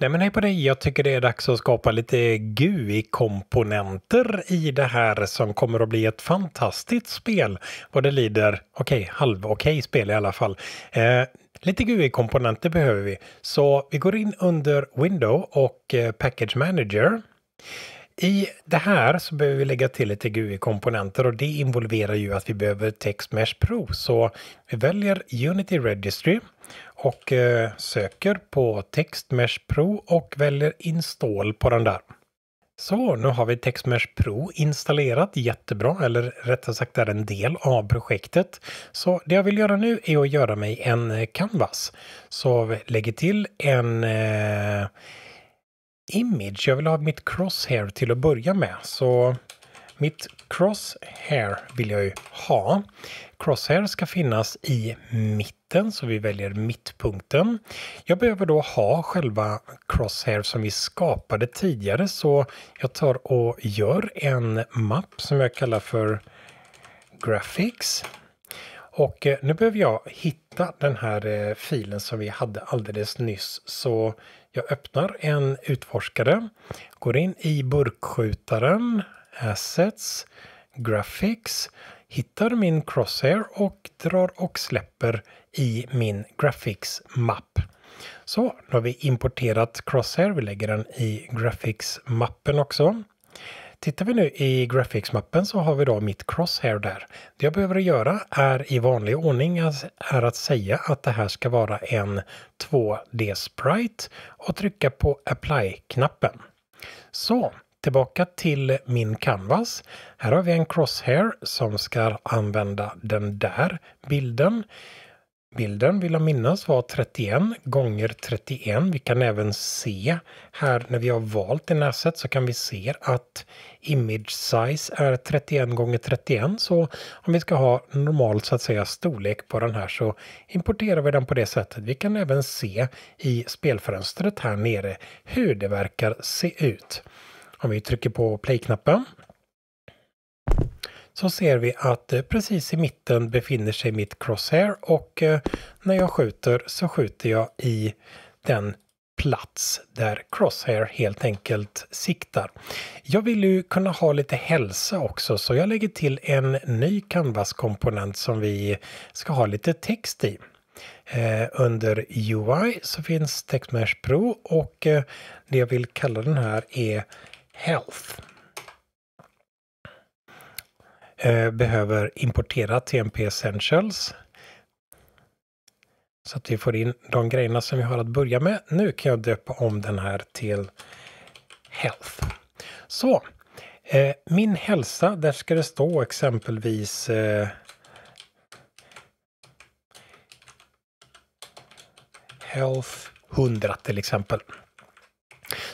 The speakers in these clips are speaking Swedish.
Nej men hej på dig, jag tycker det är dags att skapa lite GUI-komponenter i det här som kommer att bli ett fantastiskt spel vad det lider, okej, okay, halv-okej okay spel i alla fall. Eh, Lite GUI-komponenter behöver vi, så vi går in under Window och eh, Package Manager. I det här så behöver vi lägga till lite GUI-komponenter och det involverar ju att vi behöver TextMesh Pro. Så vi väljer Unity Registry och eh, söker på TextMesh Pro och väljer Install på den där. Så nu har vi TextMesh Pro installerat jättebra, eller rättare sagt är en del av projektet. Så det jag vill göra nu är att göra mig en eh, canvas. Så lägger till en eh, image. Jag vill ha mitt crosshair till att börja med. Så mitt crosshair vill jag ju ha. Crosshair ska finnas i mitten så vi väljer mittpunkten. Jag behöver då ha själva crosshair som vi skapade tidigare så jag tar och gör en mapp som jag kallar för graphics. Och eh, nu behöver jag hitta den här eh, filen som vi hade alldeles nyss. Så jag öppnar en utforskare, går in i burkskjutaren, Assets, Graphics, hittar min Crosshair och drar och släpper i min Graphics-mapp. Så, nu har vi importerat Crosshair, vi lägger den i Graphics-mappen också. Tittar vi nu i Graphics-mappen så har vi då mitt crosshair där. Det jag behöver göra är i vanlig ordning är att säga att det här ska vara en 2D-sprite och trycka på Apply-knappen. Så tillbaka till min canvas. Här har vi en crosshair som ska använda den där bilden. Bilden vill jag minnas var 31 gånger 31. Vi kan även se här när vi har valt i näset så kan vi se att image size är 31 gånger 31. Så om vi ska ha normal så att säga storlek på den här så importerar vi den på det sättet. Vi kan även se i spelfönstret här nere hur det verkar se ut. Om vi trycker på play-knappen så ser vi att eh, precis i mitten befinner sig mitt crosshair och eh, när jag skjuter så skjuter jag i den plats där Crosshair helt enkelt siktar. Jag vill ju kunna ha lite hälsa också så jag lägger till en ny canvas-komponent som vi ska ha lite text i. Eh, under UI så finns TextMesh Pro och det jag vill kalla den här är Health. Eh, behöver importera TMP Essentials. Så att vi får in de grejerna som vi har att börja med. Nu kan jag döpa om den här till Health. Så, eh, min hälsa, där ska det stå exempelvis eh, Health 100 till exempel.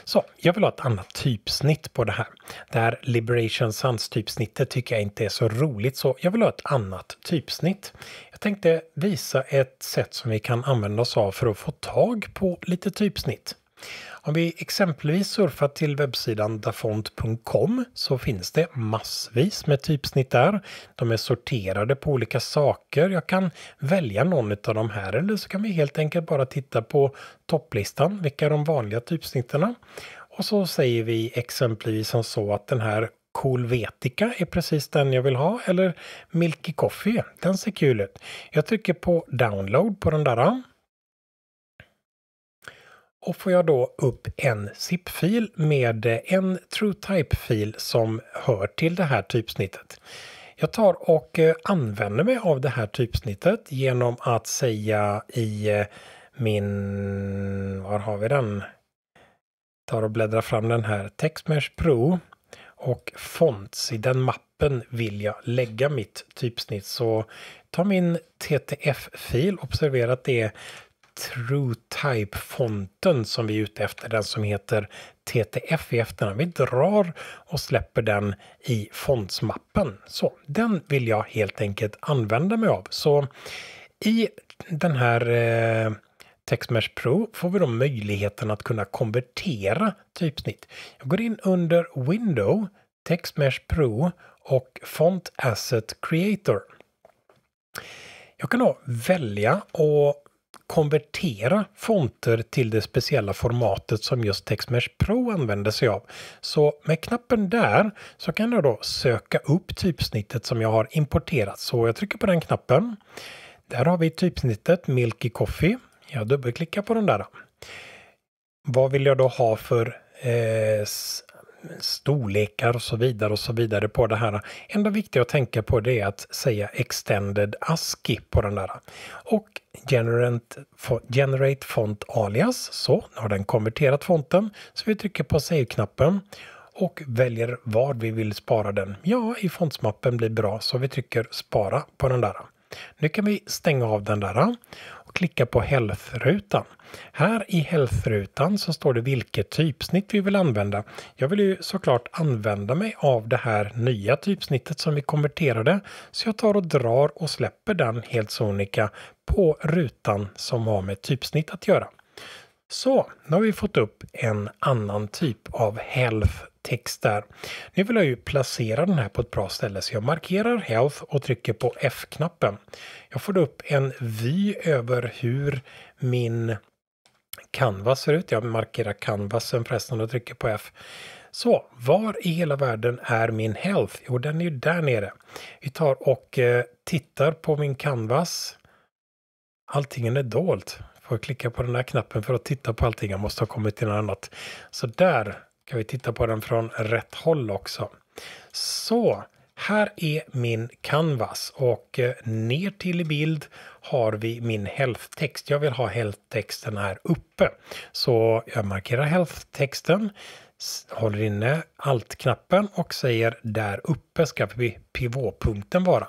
Så jag vill ha ett annat typsnitt på det här. Det här Liberation Suns typsnittet tycker jag inte är så roligt så jag vill ha ett annat typsnitt. Jag tänkte visa ett sätt som vi kan använda oss av för att få tag på lite typsnitt. Om vi exempelvis surfar till webbsidan dafont.com så finns det massvis med typsnitt där. De är sorterade på olika saker. Jag kan välja någon av de här eller så kan vi helt enkelt bara titta på topplistan. Vilka är de vanliga typsnitterna? Och så säger vi exempelvis som så att den här Coolvetica är precis den jag vill ha eller Milky Coffee, den ser kul ut. Jag trycker på download på den där och får jag då upp en zip-fil med eh, en TrueType-fil som hör till det här typsnittet. Jag tar och eh, använder mig av det här typsnittet genom att säga i eh, min... Var har vi den? Tar och bläddrar fram den här Texmesh Pro och fonts. I den mappen vill jag lägga mitt typsnitt. Så ta min TTF-fil, observera att det är TrueType-fonten som vi är ute efter, den som heter TTF i efternamn. Vi drar och släpper den i fontsmappen. Så den vill jag helt enkelt använda mig av. Så i den här eh, Texmesh Pro får vi då möjligheten att kunna konvertera typsnitt. Jag går in under Window, Texmesh Pro och Font Asset Creator. Jag kan då välja att konvertera fonter till det speciella formatet som just TextMesh Pro använder sig av. Så med knappen där så kan jag då söka upp typsnittet som jag har importerat. Så jag trycker på den knappen. Där har vi typsnittet Milky Coffee. Jag dubbelklickar på den där. Vad vill jag då ha för eh, storlekar och så vidare och så vidare på det här. Enda viktiga att tänka på det är att säga extended ASCII på den där. Och generate, font alias, så nu har den konverterat fonten. Så vi trycker på save-knappen och väljer var vi vill spara den. Ja, i fontsmappen blir bra så vi trycker spara på den där. Nu kan vi stänga av den där och klicka på Health-rutan. Här i Health-rutan så står det vilket typsnitt vi vill använda. Jag vill ju såklart använda mig av det här nya typsnittet som vi konverterade så jag tar och drar och släpper den helt sonika på rutan som har med typsnitt att göra. Så, nu har vi fått upp en annan typ av Health text där. Nu vill jag ju placera den här på ett bra ställe så jag markerar Health och trycker på F-knappen. Jag får då upp en vy över hur min canvas ser ut. Jag markerar canvasen förresten och trycker på F. Så var i hela världen är min health? Jo, den är ju där nere. Vi tar och eh, tittar på min canvas. Allting är dolt. Får klicka på den här knappen för att titta på allting. Jag måste ha kommit till något annat. Så där kan vi titta på den från rätt håll också. Så här är min canvas och eh, ner till i bild har vi min health-text. Jag vill ha health-texten här uppe. Så jag markerar health-texten, håller inne alt-knappen och säger där uppe ska pivotpunkten vara.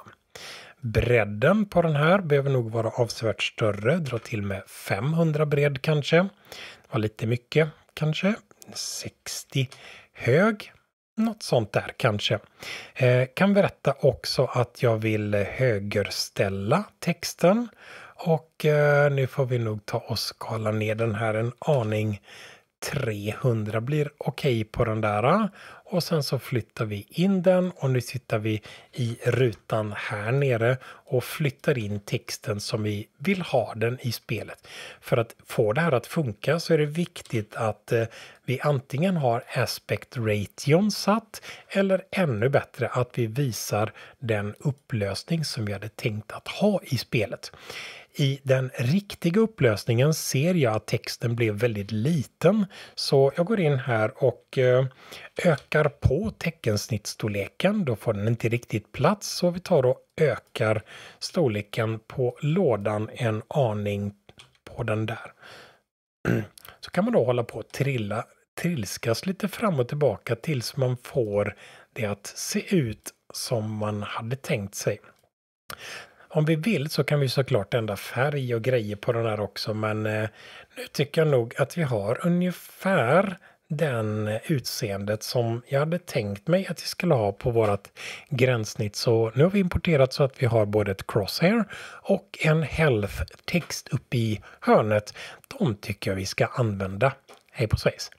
Bredden på den här behöver nog vara avsevärt större, dra till med 500 bredd kanske. Det var lite mycket kanske. 60 hög. Något sånt där kanske. Eh, kan berätta också att jag vill högerställa texten. Och eh, nu får vi nog ta och skala ner den här en aning 300 blir okej okay på den där. Ah. Och sen så flyttar vi in den och nu sitter vi i rutan här nere och flyttar in texten som vi vill ha den i spelet. För att få det här att funka så är det viktigt att eh, vi antingen har aspect ration satt eller ännu bättre att vi visar den upplösning som vi hade tänkt att ha i spelet. I den riktiga upplösningen ser jag att texten blev väldigt liten så jag går in här och eh, ökar på teckensnittstorleken. Då får den inte riktigt plats så vi tar och ökar storleken på lådan en aning på den där. Så kan man då hålla på att trilla, trilskas lite fram och tillbaka tills man får det att se ut som man hade tänkt sig om vi vill så kan vi såklart ändra färg och grejer på den här också men eh, nu tycker jag nog att vi har ungefär den utseendet som jag hade tänkt mig att vi skulle ha på vårt gränssnitt. Så nu har vi importerat så att vi har både ett crosshair och en health text uppe i hörnet. De tycker jag vi ska använda. Hej på svejs!